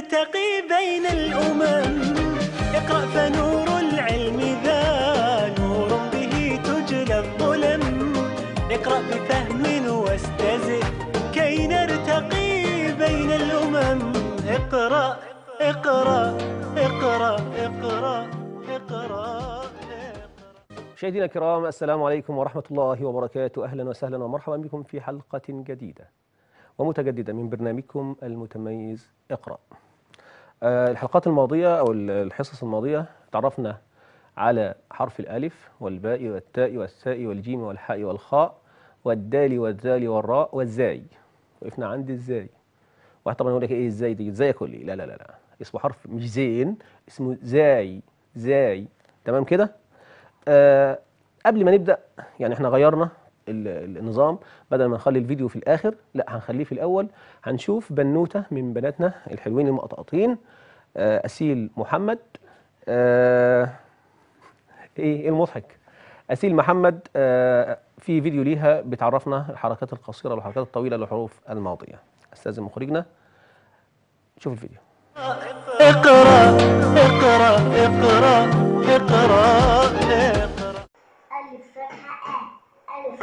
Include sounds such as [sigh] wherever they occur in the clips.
ترتقي بين الأمم اقرأ فنور العلم ذا نور به تجلى الظلم اقرأ بفهم واستزد كي نرتقي بين الأمم اقرأ اقرأ اقرأ اقرأ اقرأ مشاهدينا الكرام السلام عليكم ورحمة الله وبركاته أهلا وسهلا ومرحبا بكم في حلقة جديدة ومتجددة من برنامجكم المتميز اقرأ آه، الحلقات الماضية أو الحصص الماضية تعرفنا على حرف الألف والباء والتاء والساء والجيم والحاء والخاء والدال والذال والراء والزاي وقفنا عند الزاي واحد طبعا يقول لك ايه ازاي دي ازاي كل لا لا لا لا اسمه حرف مش زين اسمه زاي زاي تمام كده آه قبل ما نبدا يعني احنا غيرنا النظام بدل ما نخلي الفيديو في الاخر لا هنخليه في الاول هنشوف بنوته من بناتنا الحلوين المقطقطين آه، اسيل محمد آه، ايه ايه المضحك اسيل محمد آه، في فيديو ليها بتعرفنا الحركات القصيره والحركات الطويله للحروف الماضيه استاذ مخرجنا شوف الفيديو اقرا اقرا اقرا اقرا اقرا الف فتحه الف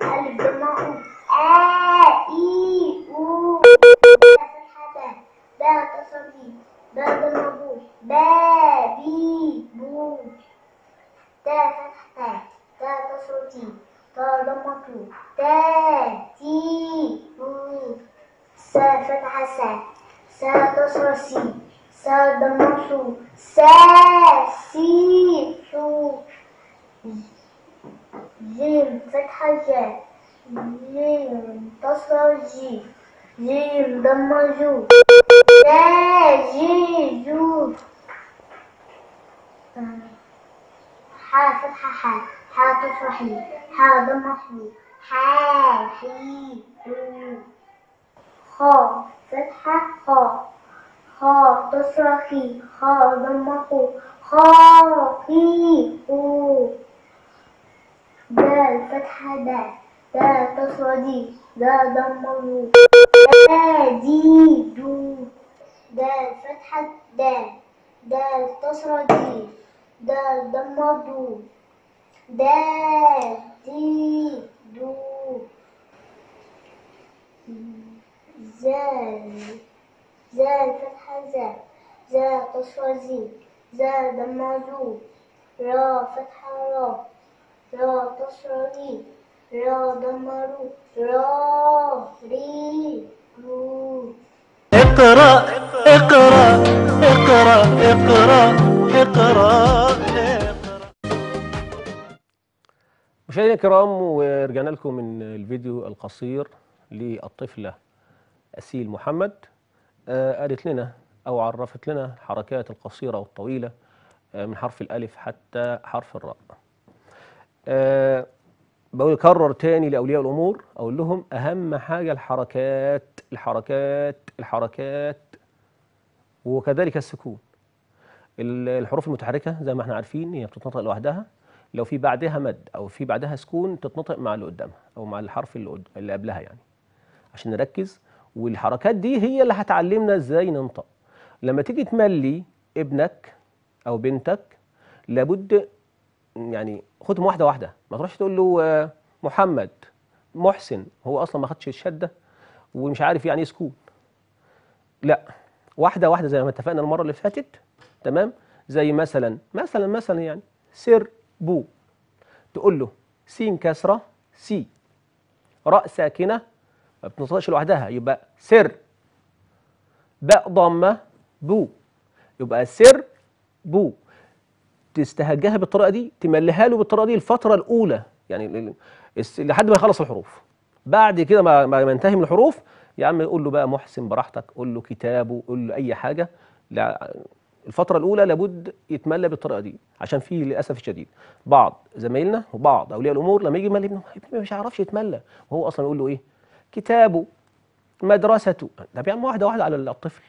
ا الف ا باب المجهول بابي بوب تاء فتح تاء تاء تصوتي تاء ضمة تاء تي ميم ساء فتح ساء ساء كسر سي ساء ضمة سو ساء سي سو جيم فتحة جاء جيم كسر جي جيم ضمة جو يجوز حا فتحة حا حا تفرحي حا ضم حي حا حي فتحة خا تصرخي خا ضم خو خا خي دال فتحة دال دال دال ضم دال دي دو د فتحة د د كسرة دي د ضمة دو د دي دو ز ز فتحة ز ز كسرة زي ز ضمة زو را فتحة را را كسرة ري را ضمة رو را ري رو اقرأ اقرأ اقرأ اقرأ اقرأ مشاهدينا الكرام ورجعنا لكم من الفيديو القصير للطفلة أسيل محمد قالت آه، لنا أو عرفت لنا الحركات القصيرة والطويلة آه، من حرف الألف حتى حرف الراء آه، بقول اكرر تاني لأولياء الأمور أقول لهم أهم حاجة الحركات الحركات الحركات وكذلك السكون الحروف المتحركة زي ما احنا عارفين هي بتتنطق لوحدها لو في بعدها مد أو في بعدها سكون تتنطق مع اللي قدامها أو مع الحرف اللي قبلها يعني عشان نركز والحركات دي هي اللي هتعلمنا ازاي ننطق لما تيجي تملي ابنك أو بنتك لابد يعني خدهم واحدة واحدة ما تروحش تقول له آه، محمد محسن هو أصلا ما خدش الشدة ومش عارف يعني ايه سكون لا واحده واحده زي ما اتفقنا المره اللي فاتت تمام زي مثلا مثلا مثلا يعني سر بو تقول له سين كسره سي راء ساكنه ما بتنطقش لوحدها يبقى سر باء ضمه بو يبقى سر بو تستهجها بالطريقه دي تمليها له بالطريقه دي الفتره الاولى يعني لحد ما يخلص الحروف بعد كده ما ما ينتهي من الحروف يا عم قول له بقى محسن براحتك قول له كتابه قول له اي حاجه لا الفترة الأولى لابد يتملى بالطريقة دي عشان في للأسف الشديد بعض زمايلنا وبعض أولياء الأمور لما يجي يملى ابنه مش هيعرفش يتملى وهو أصلا يقول له إيه؟ كتابه مدرسته طب يا عم واحدة واحدة على الطفل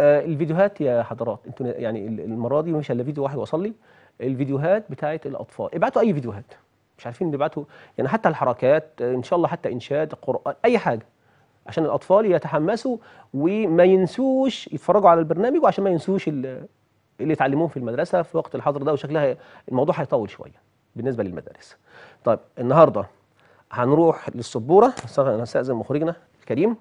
آه الفيديوهات يا حضرات انتوا يعني المرة دي مش إلا فيديو واحد وصل لي الفيديوهات بتاعت الأطفال ابعتوا أي فيديوهات مش عارفين نبعته يعني حتى الحركات ان شاء الله حتى انشاد قران اي حاجه عشان الاطفال يتحمسوا وما ينسوش يتفرجوا على البرنامج وعشان ما ينسوش اللي اتعلموه في المدرسه في وقت الحظر ده وشكلها الموضوع هيطول شويه بالنسبه للمدارس طيب النهارده هنروح للسبوره انا مخرجنا الكريم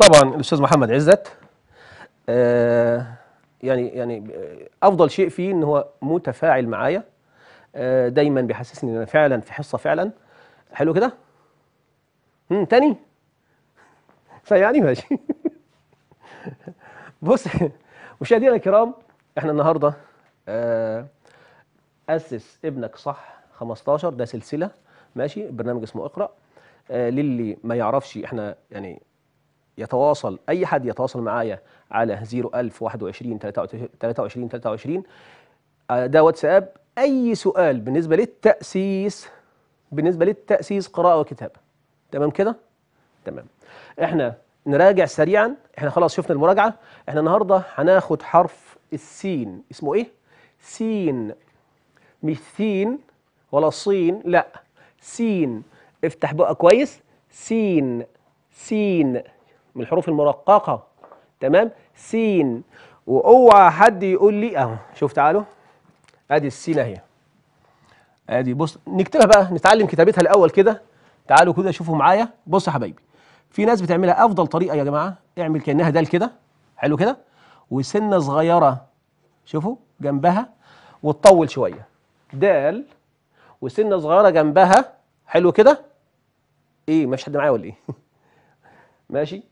طبعا الاستاذ محمد عزت آه يعني يعني افضل شيء فيه ان هو متفاعل معايا آه، دايما بيحسسني ان انا فعلا في حصه فعلا حلو كده امم تاني [laughs] فيعني ماشي [laughs] بص مشاهدينا الكرام احنا النهارده آه، اسس ابنك صح 15 ده سلسله ماشي برنامج اسمه اقرا آه، للي ما يعرفش احنا يعني يتواصل اي حد يتواصل معايا على 01021 23 23 ده واتساب اي سؤال بالنسبه للتاسيس بالنسبه للتاسيس قراءه وكتابه تمام كده تمام احنا نراجع سريعا احنا خلاص شفنا المراجعه احنا النهارده هناخد حرف السين اسمه ايه سين مش سين ولا صين لا سين افتح بقى كويس سين سين من الحروف المرققه تمام سين واوعى حد يقول لي اهو شوف تعالوا ادي السين اهي ادي بص نكتبها بقى نتعلم كتابتها الاول كده تعالوا كده شوفوا معايا بص يا حبايبي في ناس بتعملها افضل طريقه يا جماعه اعمل كانها دال كده حلو كده وسنه صغيره شوفوا جنبها وتطول شويه دال وسنه صغيره جنبها حلو كده ايه مش حد معايا ولا ايه [laughs] ماشي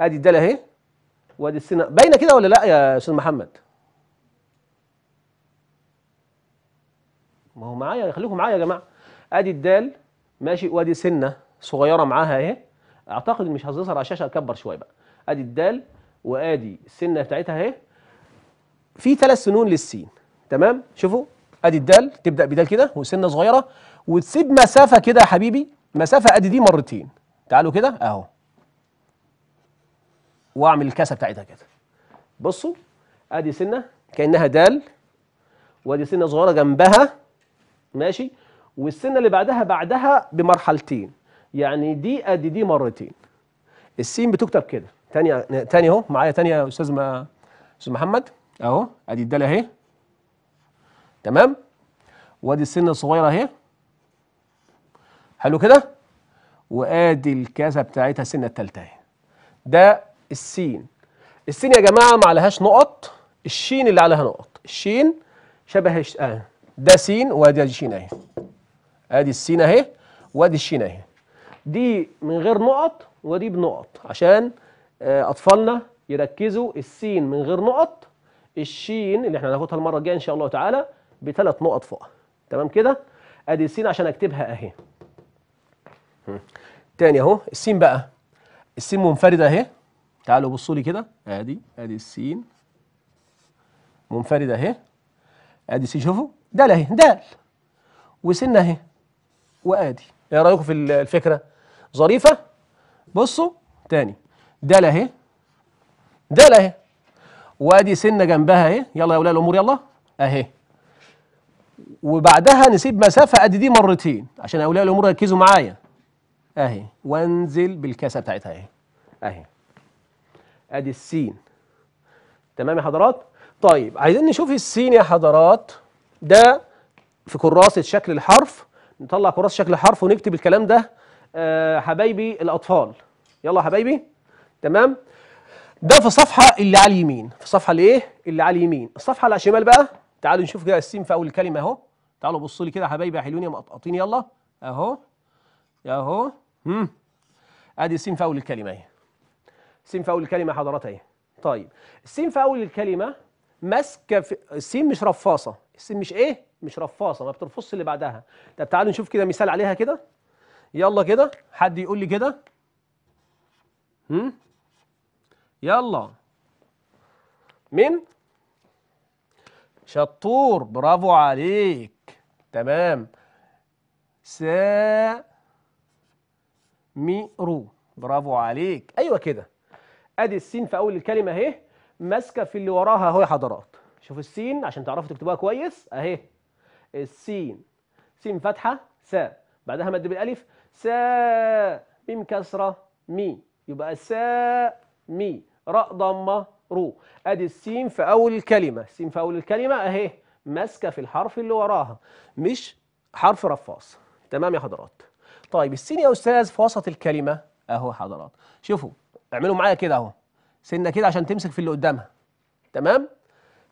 ادي الدال اهي وادي السين باينه كده ولا لا يا استاذ محمد ما هو معايا خليكم معايا يا جماعه ادي الدال ماشي وادي سنه صغيره معاها اهي اعتقد مش هتظهر على الشاشه اكبر شويه بقى ادي الدال وادي السنه بتاعتها اهي في ثلاث سنون للسين تمام شوفوا ادي الدال تبدا بدال كده وسنه صغيره وتسيب مسافه كده يا حبيبي مسافه ادي دي مرتين تعالوا كده اهو واعمل الكاسه بتاعتها كده بصوا ادي سنه كانها دال وادي سنه صغيره جنبها ماشي والسنه اللي بعدها بعدها بمرحلتين يعني دي ادي دي مرتين السين بتكتب كده تانية تاني اهو معايا تانية يا استاذ ما استاذ محمد اهو ادي الدال اهي تمام وادي السنه الصغيره اهي حلو كده وادي الكاسه بتاعتها السنه الثالثه اهي ده السين السين يا جماعة ما عليهاش نقط الشين اللي عليها نقط الشين شبه آه ده سين وادي الشين اهي ادي السين اهي وادي الشين اهي دي من غير نقط ودي بنقط عشان آه، اطفالنا يركزوا السين من غير نقط الشين اللي احنا هناخدها المره الجايه ان شاء الله تعالى بثلاث نقط فوق تمام كده ادي السين عشان اكتبها اهي تاني اهو السين بقى السين منفرده اهي تعالوا بصوا لي كده ادي ادي السين منفرد اهي ادي سين شوفوا دال اهي دال وسن اهي وادي ايه رايكم في الفكره ظريفه بصوا تاني دال اهي دال اهي وادي سن جنبها اهي يلا يا اولياء الامور يلا اهي وبعدها نسيب مسافه ادي دي مرتين عشان اولياء الامور ركزوا معايا اهي وانزل بالكاسه بتاعتها اهي اهي ادي السين تمام يا حضرات طيب عايزين نشوف السين يا حضرات ده في كراسه شكل الحرف نطلع كراسه شكل الحرف ونكتب الكلام ده آه حبايبي الاطفال يلا حبايبي تمام ده في الصفحه اللي على اليمين في الصفحه الايه اللي على اليمين الصفحه اللي على الشمال بقى تعالوا نشوف كده السين في اول الكلمه اهو تعالوا بصوا لي كده يا حبايبي يا حلوين يا مقطقطين يلا اهو اهو امم ادي السين في اول الكلمه اهي السين في أول الكلمة حضرتها طيب السين في أول الكلمة ماسكة في... السين مش رفاصة السين مش إيه؟ مش رفاصة ما بترفصش اللي بعدها طب تعالوا نشوف كده مثال عليها كده يلا كده حد يقول لي كده هم؟ يلا مين؟ شطور برافو عليك تمام سا ميرو برافو عليك ايوه كده ادي السين في اول الكلمه اهي ماسكه في اللي وراها اهو يا حضرات شوف السين عشان تعرفوا تكتبوها كويس اهي السين سين فتحه س بعدها مد بالالف س ميم كسره مي يبقى س مي راء ضمه رو ادي السين في اول الكلمه السين في اول الكلمه اهي ماسكه في الحرف اللي وراها مش حرف رفاص تمام يا حضرات طيب السين يا استاذ في وسط الكلمه اهو حضرات شوفوا اعملوا معايا كده اهو سنه كده عشان تمسك في اللي قدامها تمام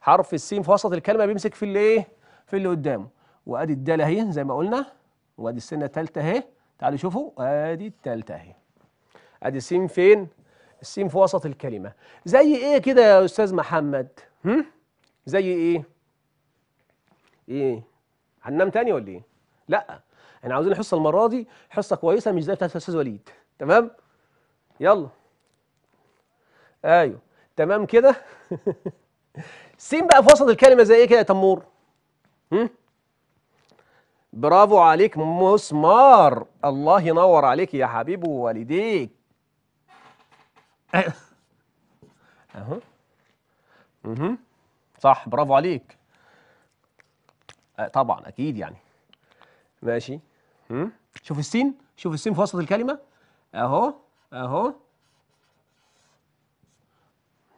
حرف السين في وسط الكلمه بيمسك في اللي ايه في اللي قدامه وادي الدال اهي زي ما قلنا وادي السنه الثالثه اهي تعالوا شوفوا ادي الثالثه اهي ادي السين فين السين في وسط الكلمه زي ايه كده يا استاذ محمد هم؟ زي ايه ايه هننام تاني ولا ايه لا احنا عاوزين الحصه المره دي حصه كويسه مش زي بتاعت الاستاذ وليد تمام يلا ايوه تمام كده [laughs] سين بقى في وسط الكلمه زي ايه كده يا تمور هم؟ برافو عليك مسمار الله ينور عليك يا حبيب والديك [laughs] اهو اها صح برافو عليك أه، طبعا اكيد يعني ماشي شوف السين شوف السين في وسط الكلمه اهو اهو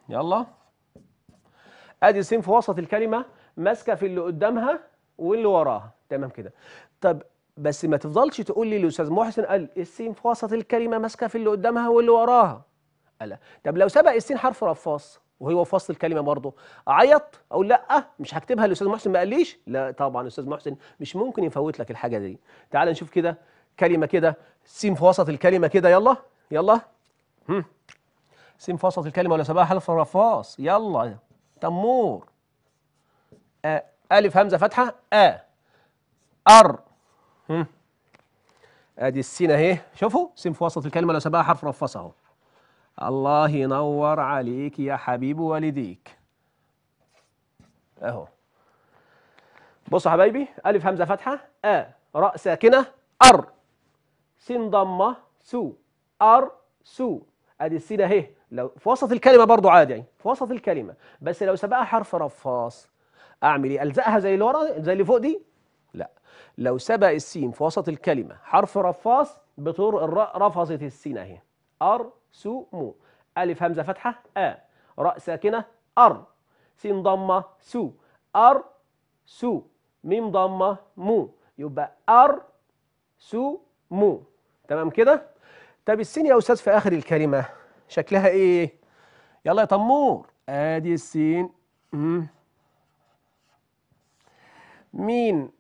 يلا ادي السين في وسط الكلمه ماسكه في اللي قدامها واللي وراها تمام كده طب بس ما تفضلش تقول لي الاستاذ محسن قال السين في وسط الكلمه ماسكه في اللي قدامها واللي وراها قال طب لو سبق السين حرف رفاص وهو في وسط الكلمه برضه اعيط اقول لا آه، مش هكتبها الاستاذ محسن ما قاليش لا طبعا الاستاذ محسن مش ممكن يفوت لك الحاجه دي تعال نشوف كده كلمه كده سين في وسط الكلمه كده يلا يلا هم. سين فصلت الكلمة ولا سبعها حلف رفاص يلا تمور آه. ألف همزة فتحة آ أر ادي السين اهي شوفوا سين في وسط الكلمه لو سبقها حرف رفاص اهو الله ينور عليك يا حبيب والديك اهو بصوا يا حبايبي الف همزه فتحه ا راء ساكنه ار سين ضمه سو ار سو ادي السين اهي لو في وسط الكلمه برضو عادي يعني في وسط الكلمه بس لو سبقها حرف رفاص اعمل ايه الزقها زي اللي ورا زي اللي فوق دي لا لو سبق السين في وسط الكلمه حرف رفاص بطور الراء رفصت السين اهي ار سو مو الف همزه فتحه ا راء ساكنه ار سين ضمه سو ار سو ميم ضمه مو يبقى ار سو مو تمام كده طب السين يا استاذ في اخر الكلمه شكلها ايه يلا يا طمور ادي السين مين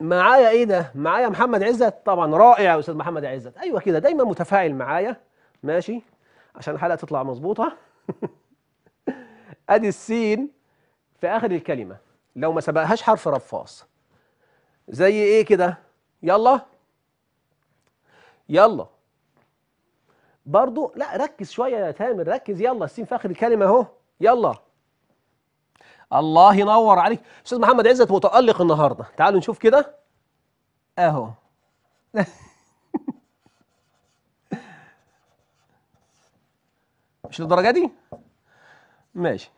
معايا ايه ده معايا محمد عزت طبعا رائع يا استاذ محمد عزت ايوه كده دايما متفاعل معايا ماشي عشان الحلقه تطلع مظبوطه [laughs] ادي السين في اخر الكلمه لو ما سبقهاش حرف رفاص زي ايه كده يلا يلا برضو لا ركز شوية يا تامر ركز يلا السين في آخر الكلمة أهو يلا الله ينور عليك أستاذ محمد عزت متألق النهاردة تعالوا نشوف كده أهو مش للدرجة دي ماشي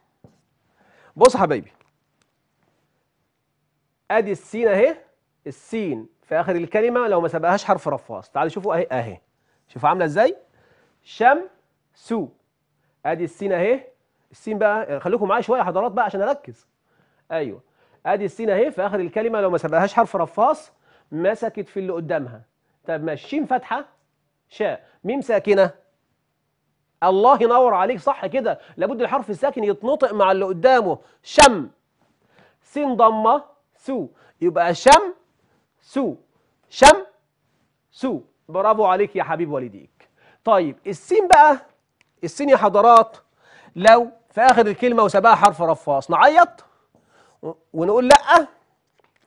بص يا حبايبي ادي السين اهي السين في اخر الكلمه لو ما سبقهاش حرف رفاص تعالوا شوفوا اهي اهي شوفوا عامله ازاي شم سو ادي السين اهي السين بقى خليكم معايا شويه حضرات بقى عشان اركز ايوه ادي السين اهي في اخر الكلمه لو ما سبقهاش حرف رفاص مسكت في اللي قدامها طب ما الشين فاتحه شاء ميم ساكنه الله ينور عليك صح كده لابد الحرف الساكن يتنطق مع اللي قدامه شم سين ضمه سو يبقى شم سو شم سو برافو عليك يا حبيب والديك طيب السين بقى السين يا حضرات لو في آخر الكلمة وسابها حرف رفاص نعيط ونقول لأ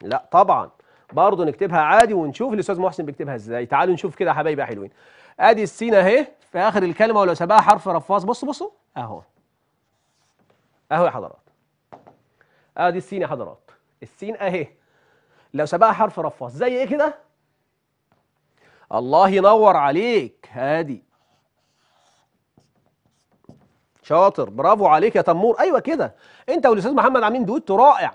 لا طبعا برضه نكتبها عادي ونشوف الأستاذ محسن بيكتبها إزاي تعالوا نشوف كده يا حبايبي يا حلوين أدي السين أهي في آخر الكلمة ولو سابها حرف رفاص بصوا بصوا أهو أهو يا حضرات أدي السين يا حضرات السين أهي لو سابها حرف رفاص زي إيه كده الله ينور عليك هادي شاطر برافو عليك يا تمور ايوه كده انت والاستاذ محمد عاملين دويت رائع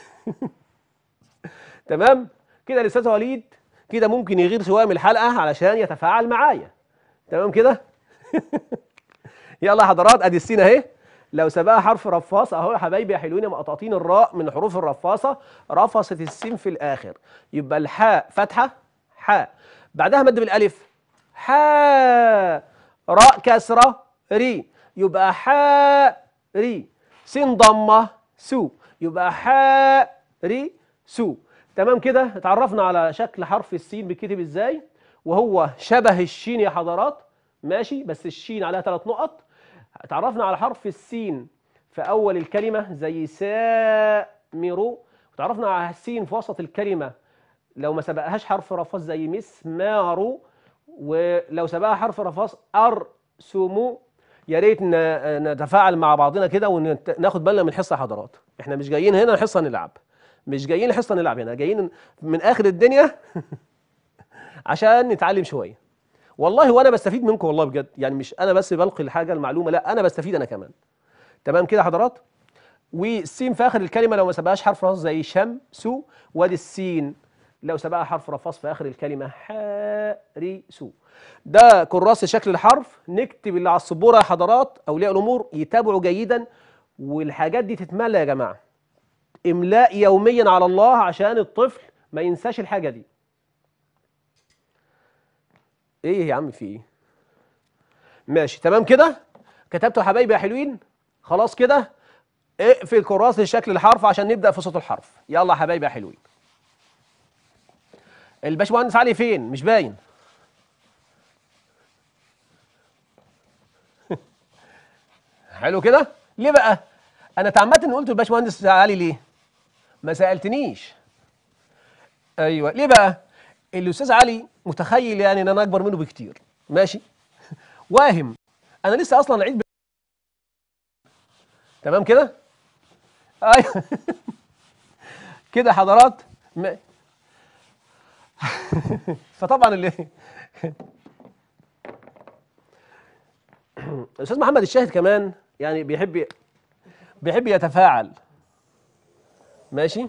[laughs] تمام كده الاستاذ وليد كده ممكن يغير سواء من الحلقه علشان يتفاعل معايا تمام كده [laughs] يلا حضرات ادي السين اهي لو سبقها حرف رفاص اهو يا حبايبي يا حلوين مقطعتين الراء من حروف الرفاصه رفصت السين في الاخر يبقى الحاء فتحه حاء بعدها مد بالالف حا راء كسرة ري يبقى حا ري سين ضمة سو يبقى حا ري سو تمام كده اتعرفنا على شكل حرف السين بيتكتب ازاي وهو شبه الشين يا حضرات ماشي بس الشين عليها ثلاث نقط اتعرفنا على حرف السين في اول الكلمه زي سامر وتعرفنا على السين في وسط الكلمه لو ما سبقهاش حرف رفاس زي مسمار ولو سبقها حرف رفاص سومو يا ريت نتفاعل مع بعضنا كده وناخد بالنا من الحصه حضرات احنا مش جايين هنا الحصه نلعب مش جايين الحصه نلعب هنا جايين من اخر الدنيا [laughs] عشان نتعلم شويه والله وانا بستفيد منكم والله بجد يعني مش انا بس بلقي الحاجه المعلومه لا انا بستفيد انا كمان تمام كده حضرات والسين في اخر الكلمه لو ما سبقهاش حرف راس زي شم سو وادي السين لو سبقها حرف رفاص في آخر الكلمة حارسو ده كراسة شكل الحرف نكتب اللي على السبورة يا حضرات أولياء الأمور يتابعوا جيدا والحاجات دي تتملى يا جماعة إملاء يوميا على الله عشان الطفل ما ينساش الحاجة دي إيه يا عم في إيه ماشي تمام كده كتبتوا يا حبايبي يا حلوين خلاص كده اقفل كراسة شكل الحرف عشان نبدأ في صوت الحرف يلا يا حبايبي يا حلوين الباشمهندس علي فين مش باين [laughs] حلو كده ليه بقى انا اتعمدت ان قلت الباشمهندس علي ليه ما سالتنيش ايوه ليه بقى الاستاذ علي متخيل يعني ان انا اكبر منه بكتير ماشي [laughs] واهم انا لسه اصلا عيد تمام كده [laughs] ايوه كده حضرات [laughs] فطبعا اللي الاستاذ [laughs] محمد الشاهد كمان يعني بيحب بيحب يتفاعل ماشي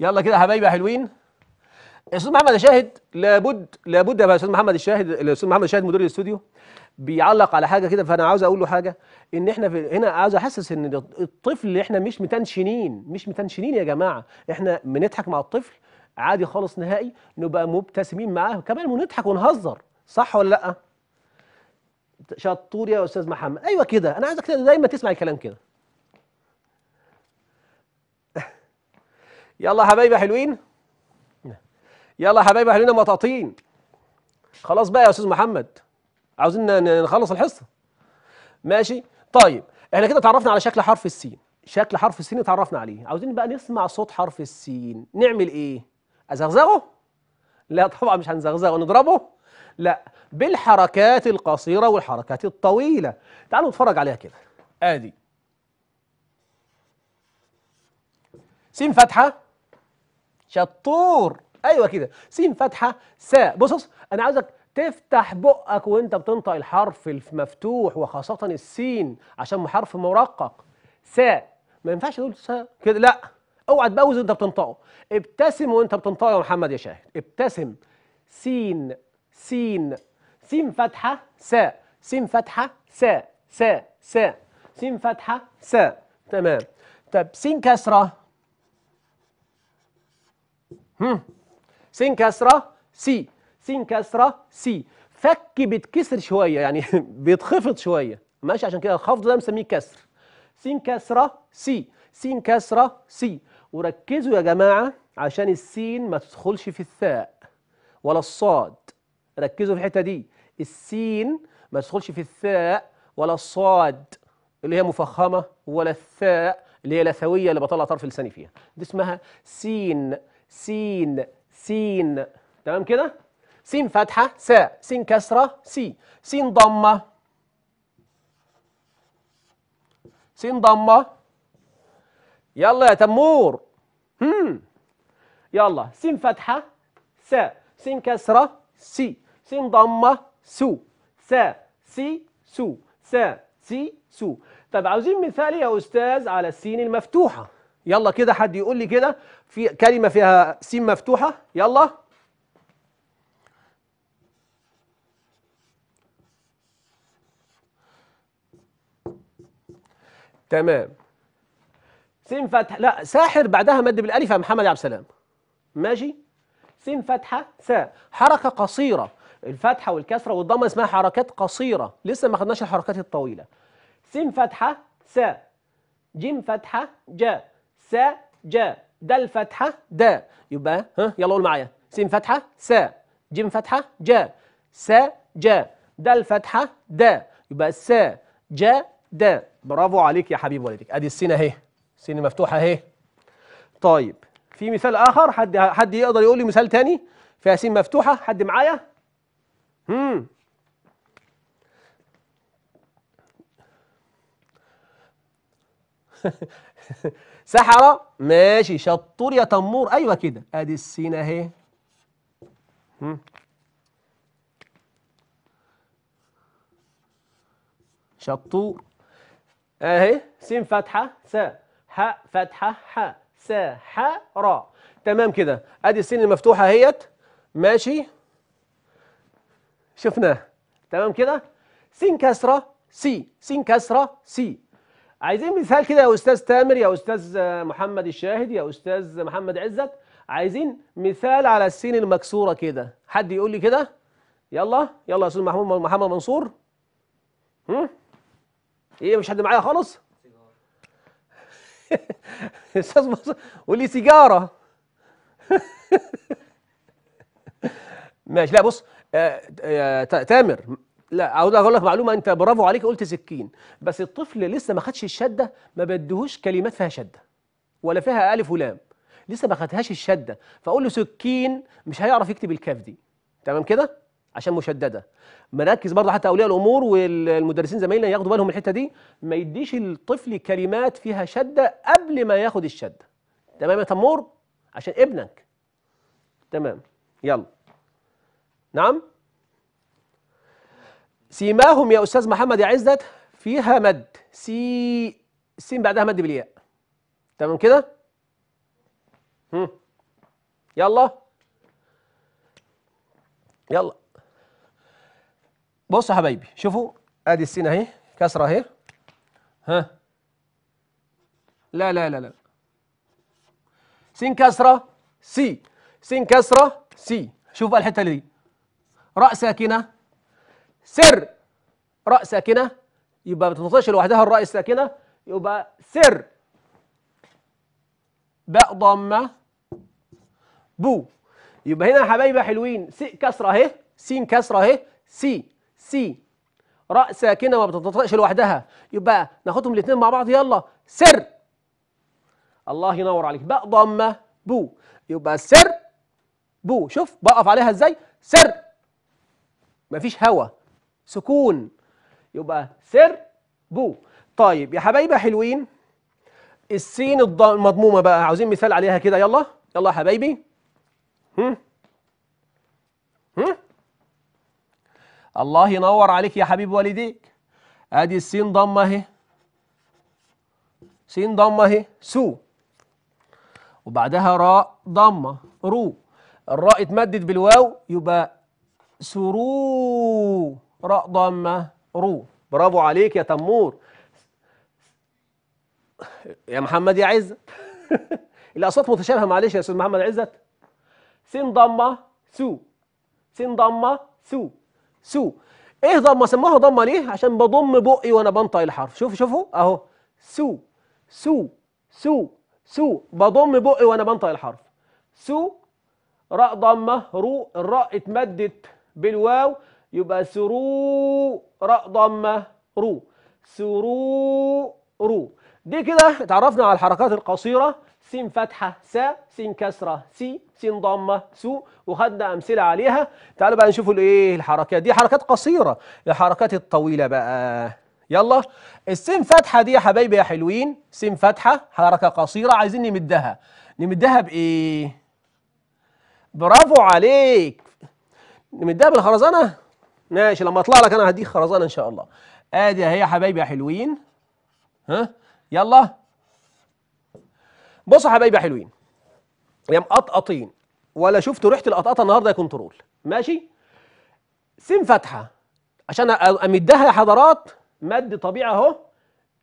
يلا كده يا حبايبي يا حلوين الاستاذ محمد الشاهد لابد لابد يا استاذ محمد الشاهد الاستاذ محمد الشاهد مدير الاستوديو بيعلق على حاجه كده فانا عاوز اقول له حاجه ان احنا في هنا عاوز احسس ان الطفل احنا مش متنشنين مش متنشنين يا جماعه احنا بنضحك مع الطفل عادي خالص نهائي نبقى مبتسمين معاه كمان ونضحك ونهزر صح ولا لا شطور يا استاذ محمد ايوه كده انا عايزك دايما تسمع الكلام كده [laughs] يلا يا حبايبي حلوين يلا يا حبايبي حلوين مطاطين خلاص بقى يا استاذ محمد عاوزين نخلص الحصه ماشي طيب احنا كده اتعرفنا على شكل حرف السين شكل حرف السين اتعرفنا عليه عاوزين بقى نسمع صوت حرف السين نعمل ايه أزغزغه؟ لا طبعا مش هنزغزغه نضربه لا بالحركات القصيرة والحركات الطويلة تعالوا نتفرج عليها كده آدي سين فتحة شطور ايوه كده سين فتحه ساء بص انا عاوزك تفتح بقك وانت بتنطق الحرف المفتوح وخاصه السين عشان حرف مرقق ساء ما ينفعش تقول ساء كده لا اوعى تبوز وانت بتنطقه ابتسم وانت بتنطقه يا محمد يا شاهد ابتسم سين سين سين فتحه س سين فتحه س س س سين فتحه س تمام طب سين كسره هم سين كسره سي سين كسره سي فك بيتكسر شويه يعني [laughs] بيتخفض شويه ماشي عشان كده الخفض ده بنسميه كسر سين كسره سي سين كسره سي وركزوا يا جماعة عشان السين ما تدخلش في الثاء ولا الصاد ركزوا في الحتة دي السين ما تدخلش في الثاء ولا الصاد اللي هي مفخمة ولا الثاء اللي هي لثوية اللي بطلع طرف لساني فيها دي اسمها سين سين سين تمام كده سين فتحة ساء سين كسرة سي سين ضمة سين ضمة يلا يا تمور هم. يلا سين فتحة س سين كسرة سي سين ضمة سو س سي سو س سي سو طب عاوزين مثال يا أستاذ على السين المفتوحة يلا كده حد يقول لي كده في كلمة فيها سين مفتوحة يلا تمام سين فتح لا ساحر بعدها مد بالالف يا محمد عبد السلام ماشي سين فتحه سا حركه قصيره الفتحه والكسره والضمه اسمها حركات قصيره لسه ما خدناش الحركات الطويله سين فتحه سا جيم فتحه جا سا جا دال فتحه دا يبقى ها يلا قول معايا سين فتحه سا جيم فتحه جا سا جا دال فتحه دا يبقى سا جا دا برافو عليك يا حبيب والدك ادي السين اهي سين مفتوحه اهي طيب في مثال اخر حد حد يقدر يقول لي مثال ثاني فيها سين مفتوحه حد معايا امم [laughs] سحرة ماشي شطور يا تمور ايوه كده ادي السين اهي شطور اهي سين فتحه س ح فتحة ح س ح را تمام كده ادي السين المفتوحة اهيت ماشي شفناه تمام كده سين كسرة سي سين كسرة سي عايزين مثال كده يا استاذ تامر يا استاذ محمد الشاهد يا استاذ محمد عزت عايزين مثال على السين المكسورة كده حد يقول لي كده يلا يلا يا استاذ محمود محمد منصور هم؟ ايه مش حد معايا خالص استاذ مصر ولي سيجاره ماشي لا بص آه آه تامر لا عاوز اقول لك معلومه انت برافو عليك قلت سكين بس الطفل لسه ما خدش الشده ما بديهوش كلمات فيها شده ولا فيها الف ولام لسه ما خدهاش الشده فاقول له سكين مش هيعرف يكتب الكاف دي تمام كده عشان مشدده مركز برضه حتى اولياء الامور والمدرسين زمايلنا ياخدوا بالهم من الحته دي ما يديش الطفل كلمات فيها شده قبل ما ياخد الشده تمام يا تمور عشان ابنك تمام يلا نعم سيماهم يا استاذ محمد يا عزت فيها مد سي السين بعدها مد بالياء تمام كده يلا يلا بصوا يا حبايبي شوفوا ادي السين اهي كسره اهي ها لا لا لا لا سين كسره سي سين كسره سي شوف بقى الحته دي راء ساكنه سر راء ساكنه يبقى ما تنطقش لوحدها الراء الساكنه يبقى سر باء ضمه بو يبقى هنا يا حبايبي حلوين س كسره اهي سين كسره اهي سي سي راء ساكنه ما بتنطقش لوحدها يبقى ناخدهم الاثنين مع بعض يلا سر الله ينور عليك باء ضمه بو يبقى سر بو شوف بقف عليها ازاي سر مفيش هوا سكون يبقى سر بو طيب يا حبايبي حلوين السين المضمومه بقى عاوزين مثال عليها كده يلا يلا يا حبايبي هم هم الله ينور عليك يا حبيب والديك ادي السين ضمه اهي سين ضمه اهي سو وبعدها راء ضمه رو الراء اتمدد بالواو يبقى سرو راء ضمه رو برافو عليك يا تمور يا محمد يا عزت [laughs] الاصوات متشابهه معلش يا استاذ محمد عزت سين ضمه سو سين ضمه سو سو ايه ضمه سموها ضمه ليه عشان بضم بقي وانا بنطق الحرف شوف شوفوا اهو سو سو سو سو بضم بقي وانا بنطق الحرف سو راء ضمه رو الراء اتمدت بالواو يبقى سرو راء ضمه رو سرو رو دي كده اتعرفنا على الحركات القصيره س فتحة س س كسرة سي س ضمة سو وخدنا أمثلة عليها تعالوا بقى نشوف الإيه الحركات دي حركات قصيرة الحركات الطويلة بقى يلا السين فتحة دي يا حبايبي يا حلوين سين فتحة حركة قصيرة عايزين نمدها نمدها بإيه؟ برافو عليك نمدها بالخرزانة ماشي لما اطلع لك انا هديك خرزانة ان شاء الله ادي اهي يا حبايبي يا حلوين ها يلا بصوا يا حبايبي حلوين يا مقطقطين ولا شفتوا ريحه القطقطه النهارده يا كنترول ماشي سين فاتحه عشان امدها يا حضرات مد طبيعي اهو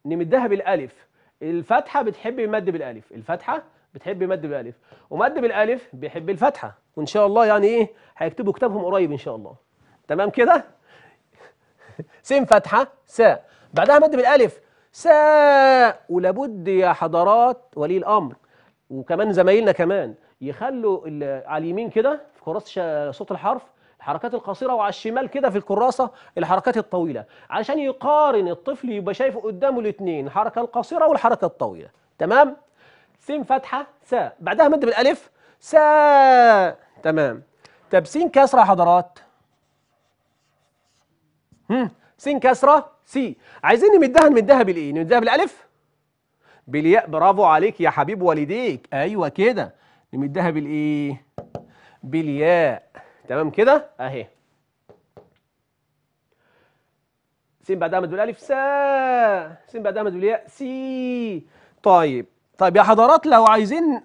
نمدها بالالف الفتحه بتحب مد بالالف الفتحه بتحب مد بالالف ومد بالالف بيحب الفتحه وان شاء الله يعني ايه هيكتبوا كتابهم قريب ان شاء الله تمام كده [laughs] سين فتحه س بعدها مد بالالف ساء ولابد يا حضرات ولي الأمر وكمان زمايلنا كمان يخلوا على اليمين كده في كراسة صوت الحرف الحركات القصيرة وعلى الشمال كده في الكراسة الحركات الطويلة علشان يقارن الطفل يبقى شايف قدامه الاثنين الحركة القصيرة والحركة الطويلة تمام سين فتحة ساء بعدها مد بالألف ساء تمام طب سين كسرة يا حضرات هم. سين كسرة سي عايزين نمدها نمدها بالايه نمدها بالالف بالياء برافو عليك يا حبيب والديك ايوه كده نمدها بالايه بالياء تمام كده اهي سين بعدها مد بالالف سا سين بعدها مد بالياء سي طيب طيب يا حضرات لو عايزين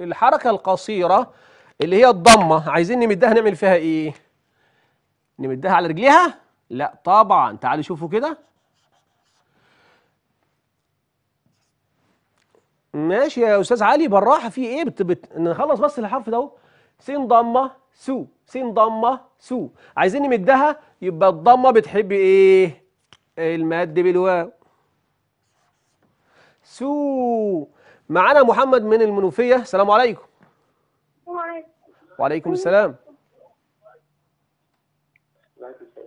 الحركه القصيره اللي هي الضمه عايزين نمدها نعمل فيها ايه نمدها على رجليها لا طبعا تعالوا شوفوا كده ماشي يا استاذ علي بالراحه في ايه بت... بت... نخلص بس الحرف ده س ضمه سو س ضمه سو عايزين نمدها يبقى الضمه بتحب ايه المد بالواو سو معانا محمد من المنوفيه السلام عليكم وعليكم السلام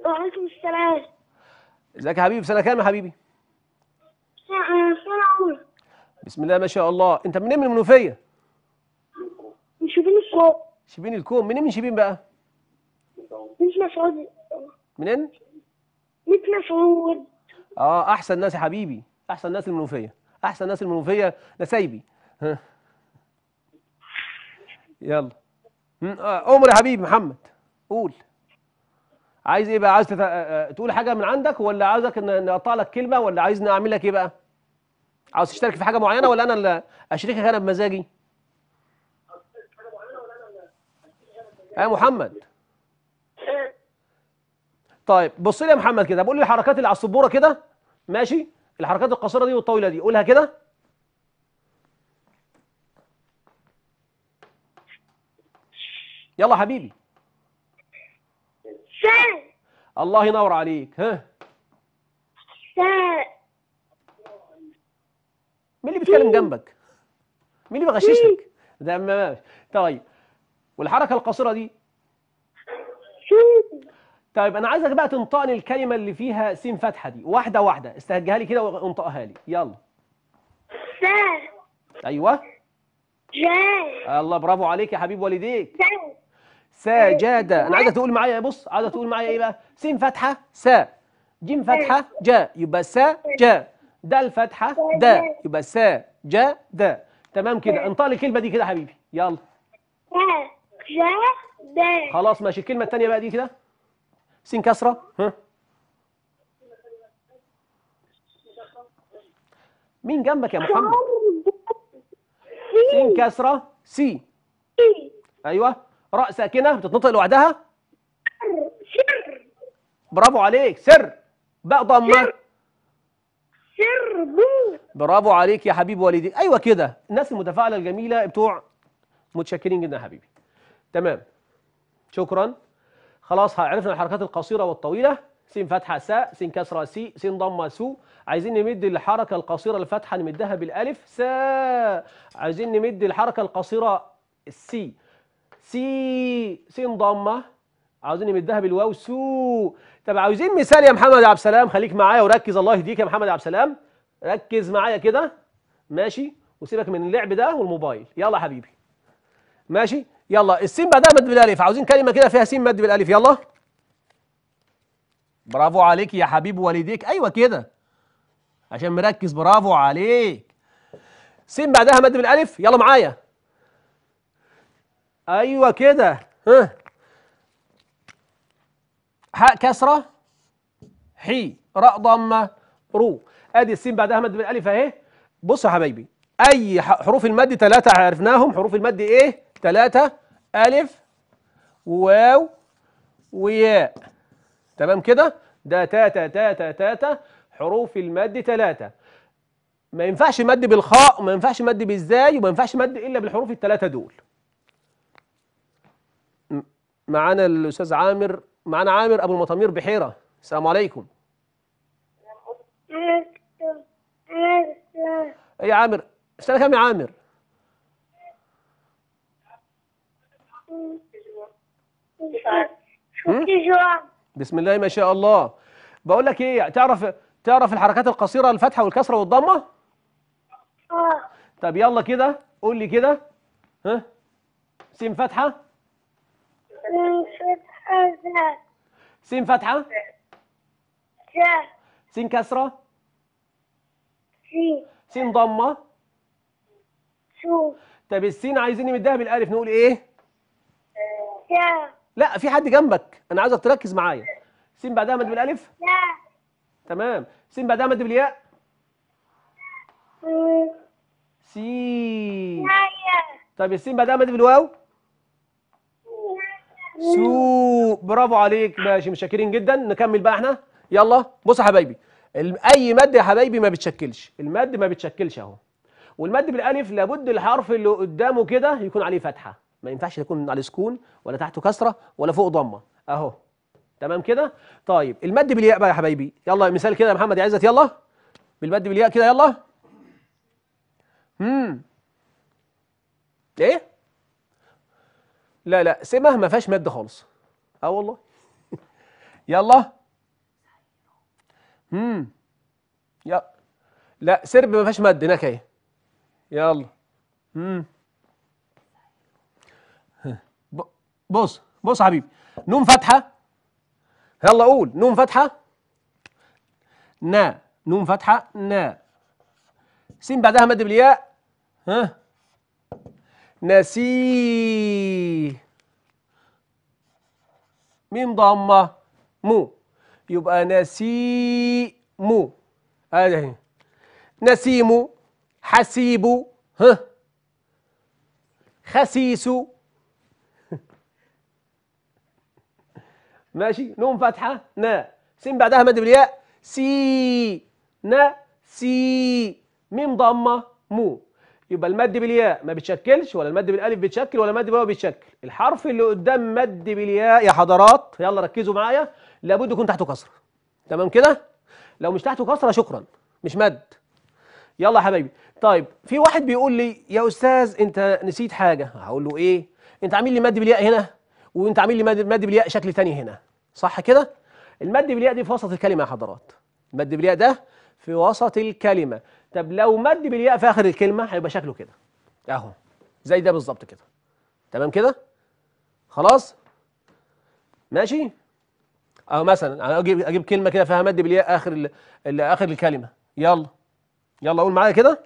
وعليكم السلام ازيك يا حبيبي سنه كام يا حبيبي سنه بسم الله ما شاء الله انت منين من المنوفيه من شبين الكوم شبين الكوم منين من شبين بقى من مسعود منين من مسعود اه احسن ناس يا حبيبي احسن ناس المنوفيه احسن ناس المنوفيه نسايبي ها يلا امر آه، يا حبيبي محمد قول عايز ايه بقى عايز تت... آه، آه، تقول حاجه من عندك ولا عايزك نقطع لك كلمه ولا عايزني اعمل لك ايه بقى عاوز تشترك في حاجه معينه ولا انا اللي اشركك انا بمزاجي يا أه، محمد طيب بص لي يا محمد كده بقول لي الحركات اللي على السبوره كده ماشي الحركات القصيره دي والطويله دي قولها كده يلا حبيبي الله ينور عليك ها مين اللي بيتكلم جنبك؟ مين اللي بغششك؟ ده ما طيب والحركة القصيرة دي طيب انا عايزك بقى تنطقني الكلمة اللي فيها سين فاتحة دي واحدة واحدة استهجها لي كده وانطقها لي يلا ايوه جاي الله برافو عليك يا حبيب والديك سجادة إيه، أنا عايزة تقول معايا إيه؟ بص عايزة تقول معايا إيه بقى سين فتحة س جيم فتحة إيه. جا يبقى س جا د فتحة د يبقى س جا د تمام كده انطق الكلمة دي كده يا حبيبي يلا جا د خلاص ماشي الكلمة الثانية بقى دي كده سين كسرة ها مين جنبك يا محمد سين كسرة سي أيوه راء ساكنه بتتنطق لوحدها سر برافو عليك سر باء ضمه سر سر برافو عليك يا حبيب والدي ايوه كده الناس المتفاعله الجميله بتوع متشكرين جدا يا حبيبي تمام شكرا خلاص عرفنا الحركات القصيره والطويله س فتحه ساء س كسره سي س ضمه سو عايزين نمد الحركه القصيره الفتحه نمدها بالالف سا عايزين نمد الحركه القصيره السي سي سين ضمه عاوزين نمدها بالواو سو طب عاوزين مثال يا محمد عبد السلام خليك معايا وركز الله يهديك يا محمد عبد السلام ركز معايا كده ماشي وسيبك من اللعب ده والموبايل يلا حبيبي ماشي يلا السين بعدها مد بالالف عاوزين كلمه كده فيها سين مد بالالف يلا برافو عليك يا حبيب والديك ايوه كده عشان مركز برافو عليك سين بعدها مد بالالف يلا معايا ايوه كده ها حاء كسره حي راء ضمه رو ادي السين بعدها مد بالالف اهي بص يا حبايبي اي حروف المد ثلاثه عرفناهم حروف المد ايه ثلاثه الف واو وياء تمام كده ده تاتا تاتا تاتا حروف المد ثلاثه ما ينفعش مد بالخاء وما ينفعش مد بالزاي وما ينفعش مد الا بالحروف الثلاثه دول معانا الاستاذ عامر معانا عامر ابو المطامير بحيره السلام عليكم اي يا عامر استنى كام يا عامر بسم الله ما شاء الله بقول لك ايه تعرف تعرف الحركات القصيره الفتحه والكسره والضمه اه طب يلا كده قول لي كده ها سين فتحه سين فتحة سين سين كسرة سين سين ضمة شو طب السين عايزين نمدها بالالف نقول ايه؟ زا لا في حد جنبك انا عايزك تركز معايا سين بعدها مد بالالف؟ لا تمام سين بعدها مد بالياء؟ سين طب السين بعدها مد بالواو؟ سو برافو عليك ماشي متشكرين جدا نكمل بقى احنا يلا بص يا حبايبي اي مد يا حبايبي ما بتشكلش المد ما بتشكلش اهو والمد بالالف لابد الحرف اللي قدامه كده يكون عليه فتحه ما ينفعش يكون عليه سكون ولا تحته كسره ولا فوق ضمه اهو تمام كده طيب المد بالياء بقى يا حبايبي يلا مثال كده يا محمد يا عزت يلا بالمد بالياء كده يلا امم ايه لا لا سمه ما فيهاش ماده خالص اه والله [laughs] يلا امم يا لا سرب ما فيهاش ماده هناك اهي يلا امم بص بص يا حبيبي نون فاتحه يلا قول نون فاتحه نا نون فاتحه نا سين بعدها مد بالياء ها نسي مين ضمة مو يبقى نسيم هذا نسيم حسيب ها خسيس [laughs] ماشي نون فتحة نا سين بعدها مد بالياء سي نا سي ميم ضمة مو يبقى المد بالياء ما بتشكلش ولا المد بالالف بتشكل ولا المد بالواو بيتشكل الحرف اللي قدام مد بالياء يا حضرات يلا ركزوا معايا لابد يكون تحته كسره تمام كده لو مش تحته كسره شكرا مش مد يلا يا حبايبي طيب في واحد بيقول لي يا استاذ انت نسيت حاجه هقول له ايه انت عامل لي مد بالياء هنا وانت عامل لي مد بالياء شكل ثاني هنا صح كده المد بالياء دي في وسط الكلمه يا حضرات المد بالياء ده في وسط الكلمه طب لو مد بالياء في اخر الكلمه هيبقى شكله كده اهو زي ده بالظبط كده تمام كده خلاص ماشي اهو مثلا انا اجيب اجيب كلمه كده فيها مد بالياء اخر ال اخر الكلمه يلا يلا قول معايا كده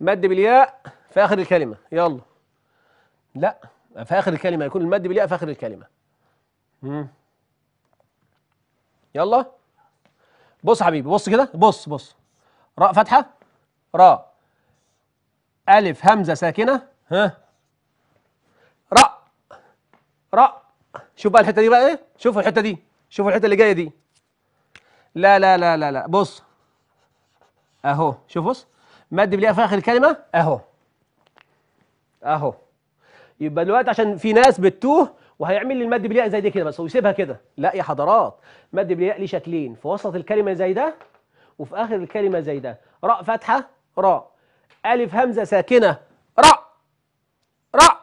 مد بالياء في اخر الكلمه يلا لا في اخر الكلمه يكون المد بالياء في اخر الكلمه امم يلا بص يا حبيبي بص كده بص بص راء فتحه راء الف همزه ساكنه ها راء راء شوف بقى الحته دي بقى ايه شوفوا الحته دي شوفوا الحته اللي جايه دي لا لا لا لا لا بص اهو شوف بص مد بليها في اخر الكلمه اهو اهو يبقى دلوقتي عشان في ناس بتتوه وهيعمل لي المد بالياء زي دي كده بس ويسيبها كده لا يا حضرات مد بالياء ليه شكلين في وسط الكلمه زي ده وفي اخر الكلمه زي ده راء فاتحه راء الف همزه ساكنه راء راء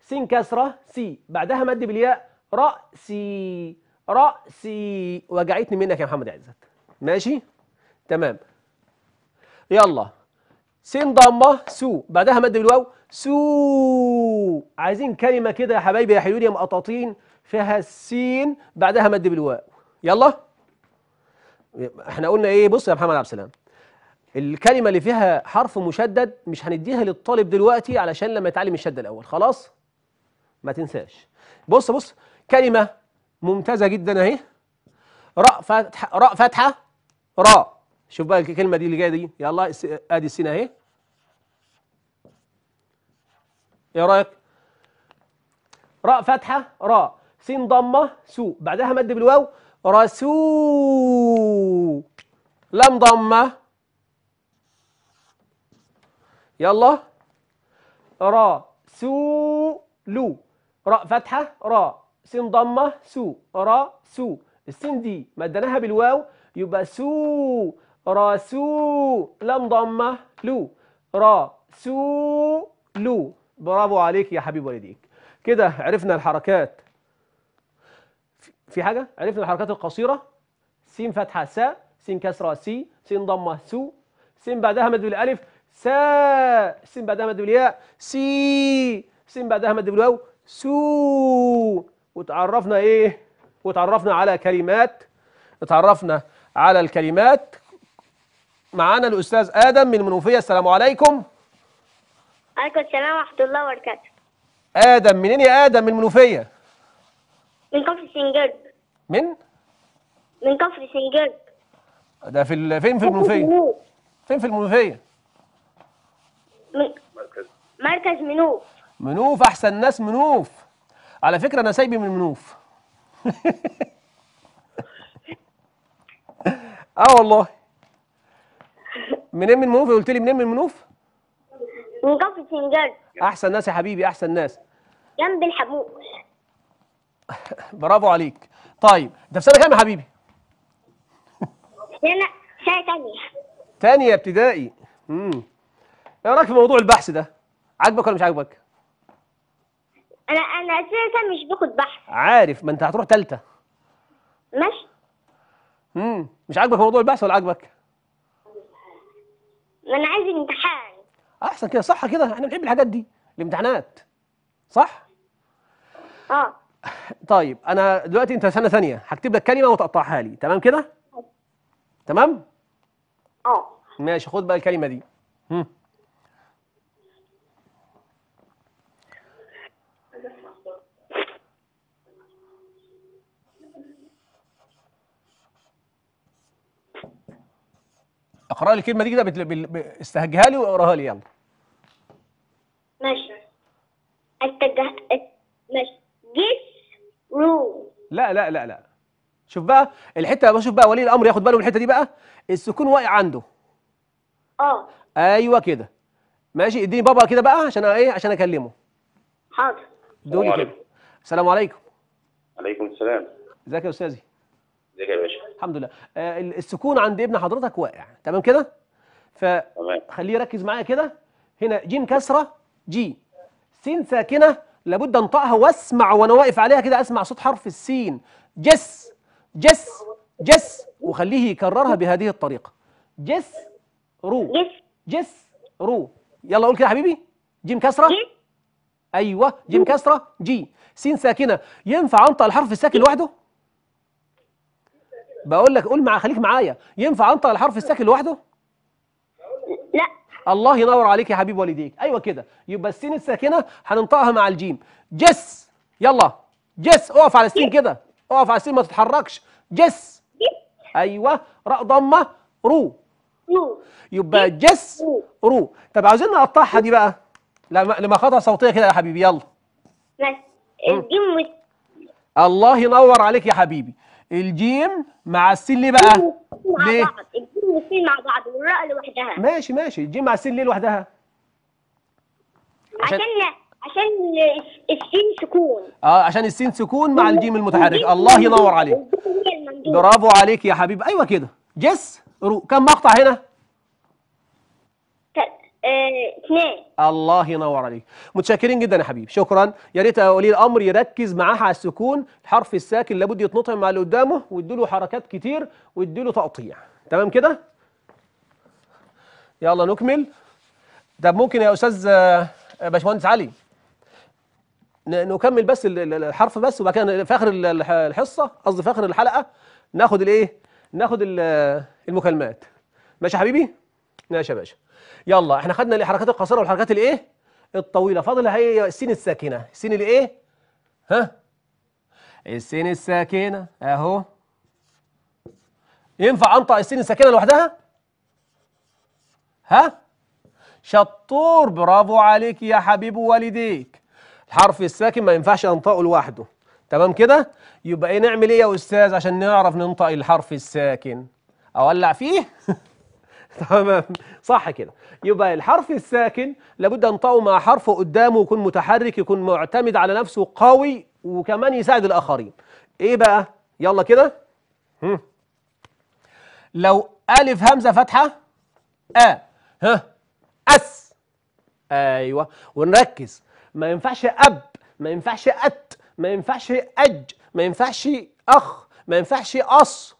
سين كسره سي بعدها مد بالياء راسي راسي وجعتني منك يا محمد عزت ماشي تمام يلا سين ضمه سو بعدها مد بالواو سو عايزين كلمة كده يا حبايبي يا حلوين يا مقطاطين فيها السين بعدها مد بالواو يلا احنا قلنا ايه بص يا محمد عبد السلام الكلمة اللي فيها حرف مشدد مش هنديها للطالب دلوقتي علشان لما يتعلم الشدة الأول خلاص ما تنساش بص بص كلمة ممتازة جدا اهي راء فتحة راء فتحة راء شوف بقى الكلمة دي اللي جاية دي يلا ادي السين اهي ايه رايك راء فتحه راء س ضمه سو بعدها مد بالواو رسو لم ضمه يلا را سو لو راء فتحه راء س ضمه سو را سو السين دي مدناها بالواو يبقى سو راسو لم ضمه لو را سو لو برافو عليك يا حبيب والديك كده عرفنا الحركات في حاجة عرفنا الحركات القصيرة س فتحة س س كسرة س س ضمة س س بعدها مد بالالف س س بعدها مد بالياء س س بعدها مد بالواو سو وتعرفنا ايه وتعرفنا على كلمات اتعرفنا على الكلمات معانا الاستاذ ادم من المنوفيه السلام عليكم عليكم السلام ورحمة الله وبركاته آدم منين يا آدم من المنوفية؟ من كفر سنجد من؟ من كفر سنجد ده في ال... فين في المنوفية؟ فين في المنوفية؟ من... مركز منوف منوف أحسن ناس منوف على فكرة أنا سايبي من منوف [laughs] اه والله منين من منوف قلت لي منين من منوف؟ من من كفر احسن ناس يا حبيبي احسن ناس جنب الحبوب [laughs] برافو عليك طيب انت في سنه كام يا حبيبي لا سنه ثانيه ثانيه ابتدائي امم ايه رايك في موضوع البحث ده عاجبك ولا مش عاجبك انا انا اساسا مش باخد بحث عارف ما انت هتروح ثالثه ماشي امم مش عاجبك موضوع البحث ولا عاجبك ما انا عايز امتحان احسن كده صح كده احنا بنحب الحاجات دي الامتحانات صح اه طيب انا دلوقتي انت سنه ثانيه هكتب لك كلمه وتقطعها لي تمام كده تمام اه ماشي خد بقى الكلمه دي هم. اقرأ لي الكلمة دي كده بتل... بال... استهجها لي واقراها لي يلا ماشي التجه... ماشي جسرو لا لا لا لا شوف بقى الحتة شوف بقى ولي الأمر ياخد باله من الحتة دي بقى السكون واقع عنده اه ايوه كده ماشي اديني بابا كده بقى عشان ايه عشان اكلمه حاضر دولي كده السلام عليكم عليكم السلام ازيك يا استاذي ازيك يا باشا الحمد لله آه، السكون عند ابن حضرتك واقع تمام كده فخليه يركز معايا كده هنا جيم كسره جي سين ساكنه لابد انطقها واسمع وانا واقف عليها كده اسمع صوت حرف السين جس جس جس وخليه يكررها بهذه الطريقه جس رو جس رو يلا قول كده يا حبيبي جيم كسره ايوه جيم كسره جي سين ساكنه ينفع انطق الحرف الساكن لوحده بقول لك قول مع خليك معايا ينفع انطق الحرف الساكن لوحده لا الله ينور عليك يا حبيب والديك ايوه كده يبقى السين الساكنه هننطقها مع الجيم جس يلا جس اقف على السين كده اقف على السين ما تتحركش جس ايوه راء ضمه رو يبقى جس رو طب عاوزين نقطعها دي بقى لما خطأ صوتيه كده يا حبيبي يلا الجيم الله ينور عليك يا حبيبي الجيم مع السين ليه بقى؟ مع ليه؟ بعض الجيم والسين مع بعض والراء لوحدها ماشي ماشي الجيم مع السين ليه لوحدها؟ عشان عشان السين سكون اه عشان السين سكون مع الجيم المتحرك الله ينور عليك برافو عليك يا حبيبي ايوه كده جس رو كم مقطع هنا؟ اثنين الله ينور عليك متشكرين جدا يا حبيبي شكرا يا ريت ولي الامر يركز معاها على السكون الحرف الساكن لابد يتنطق مع اللي قدامه واديله حركات كتير واديله تقطيع تمام كده يلا نكمل طب ممكن يا استاذ آه، باشمهندس علي نكمل بس الحرف بس وبعد كده في اخر الحصه قصدي في اخر الحلقه ناخد الايه ناخد المكالمات ماشي يا حبيبي ماشي يا باشا يلا احنا خدنا الحركات القصيره والحركات الايه الطويله فاضل هي السين الساكنه السين الايه ها السين الساكنه اهو ينفع انطق السين الساكنه لوحدها ها شطور برافو عليك يا حبيب والديك الحرف الساكن ما ينفعش انطقه لوحده تمام كده يبقى ايه نعمل ايه يا استاذ عشان نعرف ننطق الحرف الساكن اولع فيه [laughs] [laughs] تمام صح كده يبقى الحرف الساكن لابد ان انطقه مع حرفه قدامه يكون متحرك يكون معتمد على نفسه قوي وكمان يساعد الاخرين ايه بقى يلا كده لو الف همزه فتحه ا ها اس ايوه ونركز ما ينفعش اب ما ينفعش ات ما ينفعش اج ما ينفعش اخ ما ينفعش اص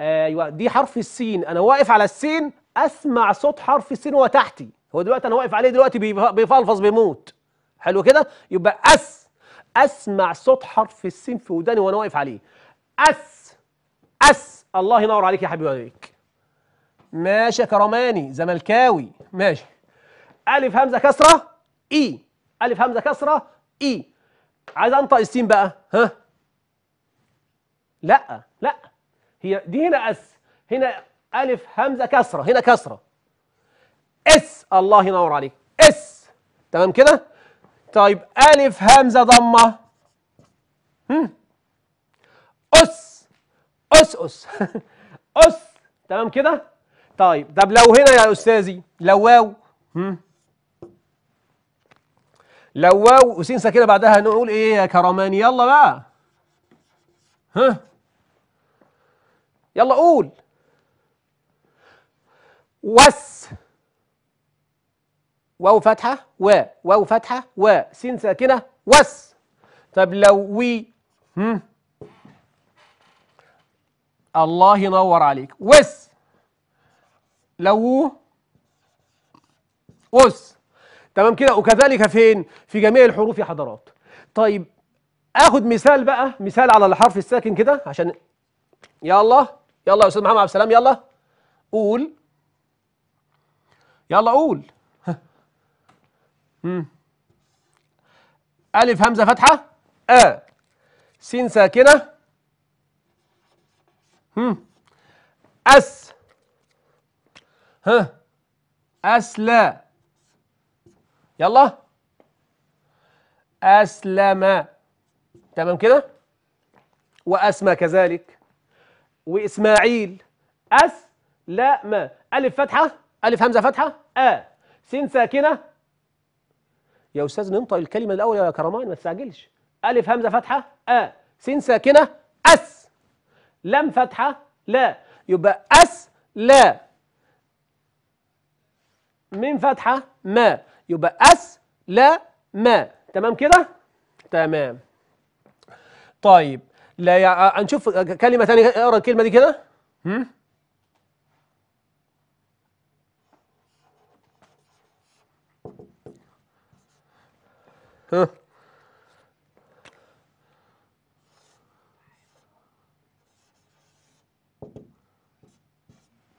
ايوه دي حرف السين انا واقف على السين اسمع صوت حرف السين وهو تحتي هو دلوقتي انا واقف عليه دلوقتي بيفلفظ بيموت حلو كده يبقى اس اسمع صوت حرف السين في وداني وانا واقف عليه اس اس الله ينور عليك يا حبيبي عليك ماشي يا كرماني زملكاوي ماشي الف همزه كسره اي الف همزه كسره اي عايز انطق السين بقى ها لا لا هي دي هنا اس هنا الف همزه كسره هنا كسره اس الله ينور عليك اس تمام كده طيب الف همزه ضمه هم اس اس اس [laughs] اس تمام كده طيب طب لو هنا يا استاذي لو واو هم لو واو وسين ساكنه بعدها نقول ايه يا كرمان يلا بقى ها يلا قول وس واو فتحة و واو فتحة و سين ساكنة وس طب لو وي هم الله ينور عليك وس لو وس تمام كده وكذلك فين في جميع الحروف يا حضرات طيب اخد مثال بقى مثال على الحرف الساكن كده عشان يلا يلا يا استاذ محمد عبد السلام يلا قول يلا قول امم الف همزه فتحه ا س ساكنه هم اس ها اسلا يلا اسلم تمام كده واسمى كذلك وإسماعيل أس لا ما ألف فتحة ألف همزة فتحة آ سين ساكنة يا أستاذ ننطق الكلمة الأول يا كرمان ما تستعجلش ألف همزة فتحة آ سين ساكنة أس لم فتحة لا يبقى أس لا من فتحة ما يبقى أس لا ما تمام كده؟ تمام طيب لا يع... آه، آه، نشوف آه، كلمه ثانيه اقرا الكلمه دي كده هم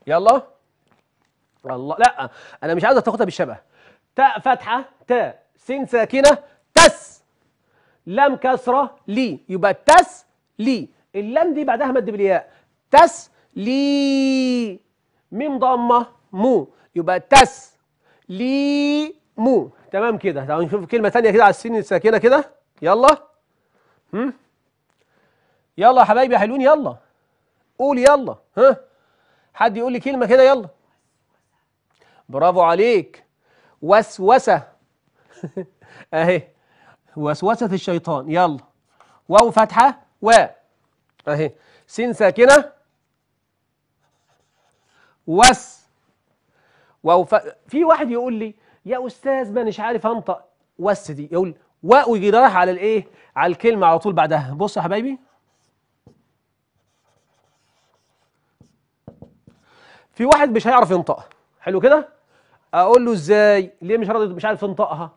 يلا الله لا انا مش عايز تاخدها بالشبه تاء فتحه تاء سين ساكنه تس لم كسره لي يبقى تس لي اللام دي بعدها مد بالياء تس لي ميم ضمه مو يبقى تس لي مو تمام كده تعالوا نشوف كلمه ثانيه كده على السين الساكنه كده يلا هم يلا يا حبايبي يا حلوين يلا قول يلا ها حد يقول لي كلمه كده يلا برافو عليك وسوسه [laughs] اهي وسوسه الشيطان يلا واو فتحه و اهي طيب. سين ساكنه وس واو ف... في واحد يقول لي يا استاذ ما مش عارف انطق وس دي يقول واو يجي رايح على الايه على الكلمه على طول بعدها بص يا حبايبي في واحد مش هيعرف ينطقها حلو كده اقول له ازاي ليه مش راضي مش عارف ينطقها